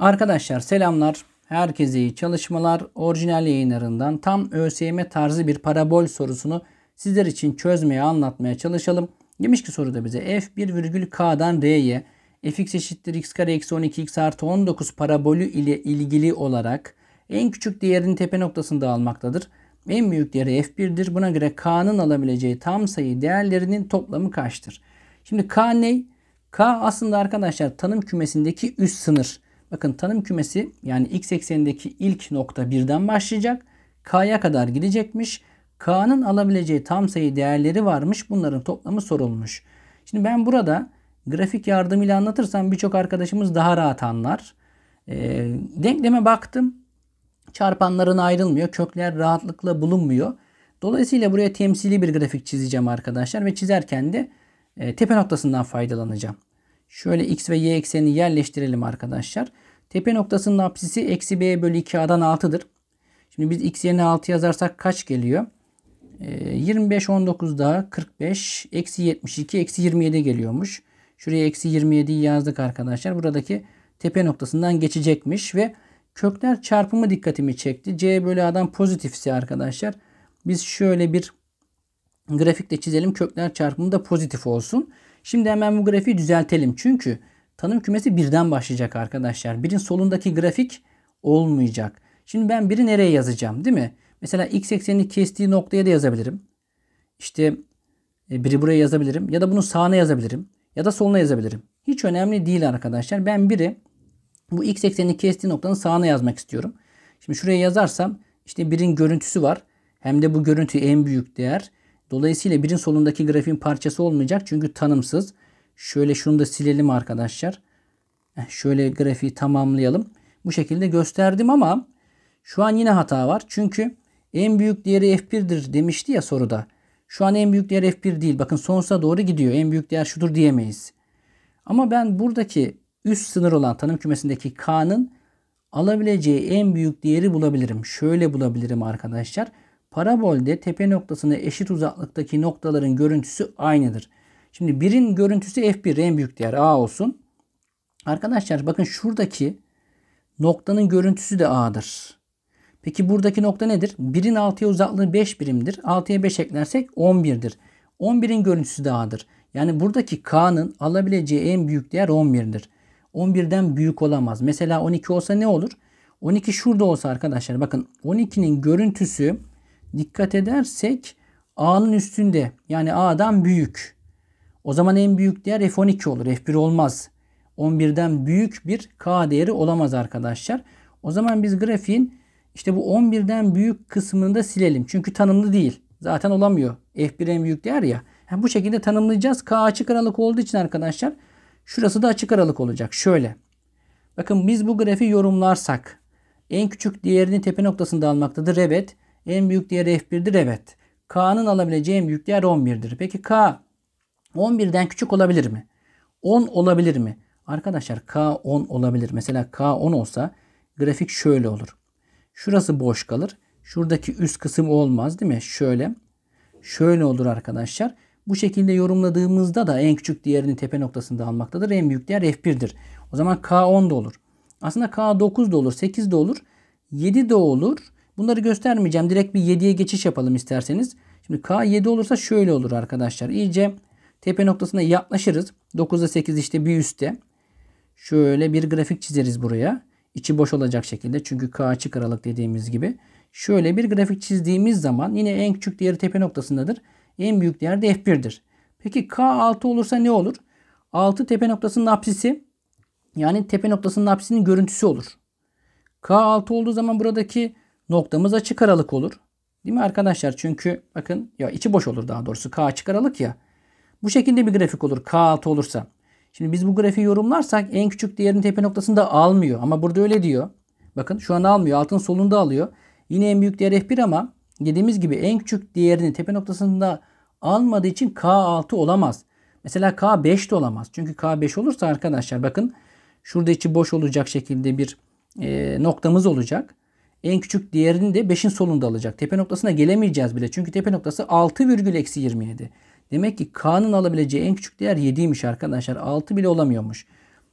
Arkadaşlar selamlar. Herkese iyi çalışmalar. Orijinal yayınlarından tam ÖSYM tarzı bir parabol sorusunu sizler için çözmeye anlatmaya çalışalım. Demiş ki soruda bize f 1, 1,k'dan r'ye fx eşittir x kare eksi 12 x artı 19 parabolü ile ilgili olarak en küçük değerinin tepe noktasında almaktadır. En büyük değeri f1'dir. Buna göre k'nın alabileceği tam sayı değerlerinin toplamı kaçtır? Şimdi k ne? K aslında arkadaşlar tanım kümesindeki üst sınır. Bakın tanım kümesi yani x eksenindeki ilk nokta birden başlayacak. K'ya kadar gidecekmiş. K'nın alabileceği tam sayı değerleri varmış. Bunların toplamı sorulmuş. Şimdi ben burada grafik yardımıyla anlatırsam birçok arkadaşımız daha rahat anlar. E, denkleme baktım. Çarpanların ayrılmıyor. Kökler rahatlıkla bulunmuyor. Dolayısıyla buraya temsili bir grafik çizeceğim arkadaşlar ve çizerken de e, tepe noktasından faydalanacağım. Şöyle x ve y eksenini yerleştirelim arkadaşlar. Tepe noktasının apsisi eksi b bölü 2a'dan 6'dır. Şimdi biz x yerine 6 yazarsak kaç geliyor? 25 19 daha 45 eksi 72 eksi 27 geliyormuş. Şuraya eksi 27'yi yazdık arkadaşlar. Buradaki tepe noktasından geçecekmiş ve kökler çarpımı dikkatimi çekti. C bölü A'dan pozitifse arkadaşlar biz şöyle bir grafikte çizelim. Kökler çarpımı da pozitif olsun. Şimdi hemen bu grafiği düzeltelim. Çünkü tanım kümesi birden başlayacak arkadaşlar. Birin solundaki grafik olmayacak. Şimdi ben biri nereye yazacağım değil mi? Mesela x eksenini kestiği noktaya da yazabilirim. İşte e, biri buraya yazabilirim. Ya da bunu sağına yazabilirim. Ya da soluna yazabilirim. Hiç önemli değil arkadaşlar. Ben biri bu x eksenini kestiği noktanın sağına yazmak istiyorum. Şimdi şuraya yazarsam işte birin görüntüsü var. Hem de bu görüntü en büyük değer. Dolayısıyla birin solundaki grafiğin parçası olmayacak çünkü tanımsız. Şöyle şunu da silelim arkadaşlar. Eh, şöyle grafiği tamamlayalım. Bu şekilde gösterdim ama şu an yine hata var. Çünkü en büyük değeri F1'dir demişti ya soruda. Şu an en büyük değer F1 değil. Bakın sonsuza doğru gidiyor. En büyük değer şudur diyemeyiz. Ama ben buradaki üst sınır olan tanım kümesindeki K'nın alabileceği en büyük değeri bulabilirim. Şöyle bulabilirim arkadaşlar. Parabolde tepe noktasına eşit uzaklıktaki noktaların görüntüsü aynıdır. Şimdi birin görüntüsü f1 en büyük değer a olsun. Arkadaşlar bakın şuradaki noktanın görüntüsü de a'dır. Peki buradaki nokta nedir? Birin 6'ya uzaklığı 5 birimdir. 6'ya 5 eklersek 11'dir. 11'in görüntüsü de a'dır. Yani buradaki k'nın alabileceği en büyük değer 11'dir. 11'den büyük olamaz. Mesela 12 olsa ne olur? 12 şurada olsa arkadaşlar bakın 12'nin görüntüsü dikkat edersek A'nın üstünde yani A'dan büyük. O zaman en büyük değer F12 olur. F1 olmaz. 11'den büyük bir K değeri olamaz arkadaşlar. O zaman biz grafiğin işte bu 11'den büyük kısmını da silelim. Çünkü tanımlı değil. Zaten olamıyor. F1 en büyük değer ya. Yani bu şekilde tanımlayacağız. K açık aralık olduğu için arkadaşlar şurası da açık aralık olacak. Şöyle. Bakın biz bu grafiği yorumlarsak en küçük değerini tepe noktasında almaktadır. Evet. En büyük değer F1'dir. Evet. K'nın alabileceği en büyük değer 11'dir. Peki K 11'den küçük olabilir mi? 10 olabilir mi? Arkadaşlar K 10 olabilir. Mesela K 10 olsa grafik şöyle olur. Şurası boş kalır. Şuradaki üst kısım olmaz değil mi? Şöyle. Şöyle olur arkadaşlar. Bu şekilde yorumladığımızda da en küçük değerini tepe noktasında almaktadır. En büyük değer F1'dir. O zaman K10 da olur. Aslında K9 da olur. 8 de olur. 7 de olur. Bunları göstermeyeceğim. Direkt bir 7'ye geçiş yapalım isterseniz. Şimdi K 7 olursa şöyle olur arkadaşlar. İyice tepe noktasına yaklaşırız. 9'da 8 işte bir üstte. Şöyle bir grafik çizeriz buraya. İçi boş olacak şekilde. Çünkü K açık aralık dediğimiz gibi. Şöyle bir grafik çizdiğimiz zaman yine en küçük değeri tepe noktasındadır. En büyük değer de F1'dir. Peki K6 olursa ne olur? 6 tepe noktasının apsisi yani tepe noktasının apsisinin görüntüsü olur. K6 olduğu zaman buradaki noktamız açık aralık olur. Değil mi arkadaşlar? Çünkü bakın ya içi boş olur daha doğrusu. K açık aralık ya. Bu şekilde bir grafik olur. K altı olursa. Şimdi biz bu grafiği yorumlarsak en küçük değerin tepe noktasını da almıyor. Ama burada öyle diyor. Bakın şu an almıyor. Altın solunda alıyor. Yine en büyük değer F1 ama dediğimiz gibi en küçük değerini tepe noktasında almadığı için K6 olamaz. Mesela K5 de olamaz. Çünkü K5 olursa arkadaşlar bakın şurada içi boş olacak şekilde bir e, noktamız olacak. En küçük değerini de 5'in solunda alacak. Tepe noktasına gelemeyeceğiz bile. Çünkü tepe noktası 6 virgül eksi 27. Demek ki K'nın alabileceği en küçük değer 7'ymiş arkadaşlar. 6 bile olamıyormuş.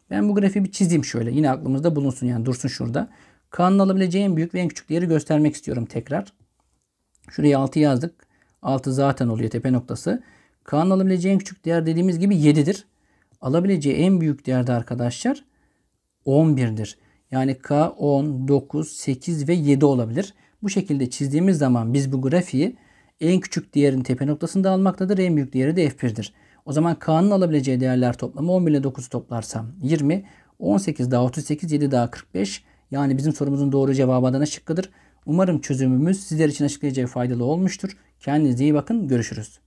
Ben bu grafiği bir çizeyim şöyle. Yine aklımızda bulunsun yani dursun şurada. K'nın alabileceği en büyük ve en küçük değeri göstermek istiyorum tekrar. Şuraya 6 yazdık. 6 zaten oluyor tepe noktası. K'nın alabileceği en küçük değer dediğimiz gibi 7'dir. Alabileceği en büyük değerde arkadaşlar 11'dir. Yani K 10, 9, 8 ve 7 olabilir. Bu şekilde çizdiğimiz zaman biz bu grafiği en küçük değerin tepe noktasında almaktadır. En büyük değeri de F1'dir. O zaman K'nın alabileceği değerler toplamı 10 ile 9 toplarsam 20, 18 daha 38, 7 daha 45. Yani bizim sorumuzun doğru cevabı adına şıkkıdır. Umarım çözümümüz sizler için açıklayıcı faydalı olmuştur. Kendinize iyi bakın. Görüşürüz.